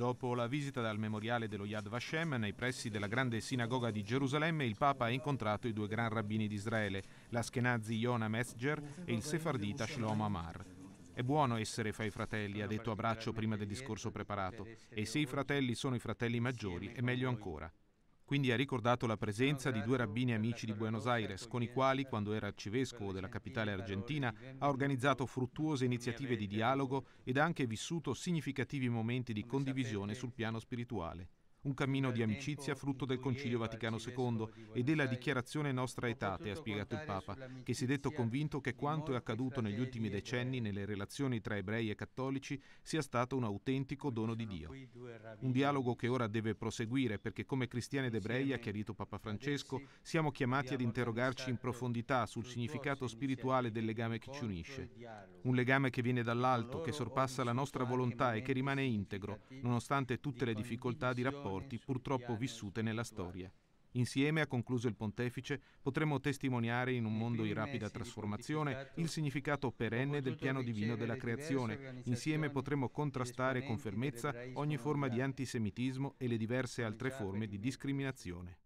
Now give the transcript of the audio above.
Dopo la visita dal memoriale dello Yad Vashem nei pressi della grande sinagoga di Gerusalemme, il Papa ha incontrato i due gran rabbini di Israele, l'askenazi Yona Metzger e il sefardita Shlomo Amar. È buono essere fra i fratelli, ha detto a braccio prima del discorso preparato, e se i fratelli sono i fratelli maggiori è meglio ancora. Quindi ha ricordato la presenza di due rabbini amici di Buenos Aires, con i quali, quando era arcivescovo della capitale argentina, ha organizzato fruttuose iniziative di dialogo ed ha anche vissuto significativi momenti di condivisione sul piano spirituale. Un cammino di amicizia frutto del Concilio Vaticano II e della dichiarazione nostra etate, ha spiegato il Papa, che si è detto convinto che quanto è accaduto negli ultimi decenni nelle relazioni tra ebrei e cattolici sia stato un autentico dono di Dio. Un dialogo che ora deve proseguire perché come cristiani ed ebrei, ha chiarito Papa Francesco, siamo chiamati ad interrogarci in profondità sul significato spirituale del legame che ci unisce. Un legame che viene dall'alto, che sorpassa la nostra volontà e che rimane integro, nonostante tutte le difficoltà di rapporto forti purtroppo vissute nella storia. Insieme, ha concluso il pontefice, potremo testimoniare in un mondo in rapida trasformazione il significato perenne del piano divino della creazione. Insieme potremo contrastare con fermezza ogni forma di antisemitismo e le diverse altre forme di discriminazione.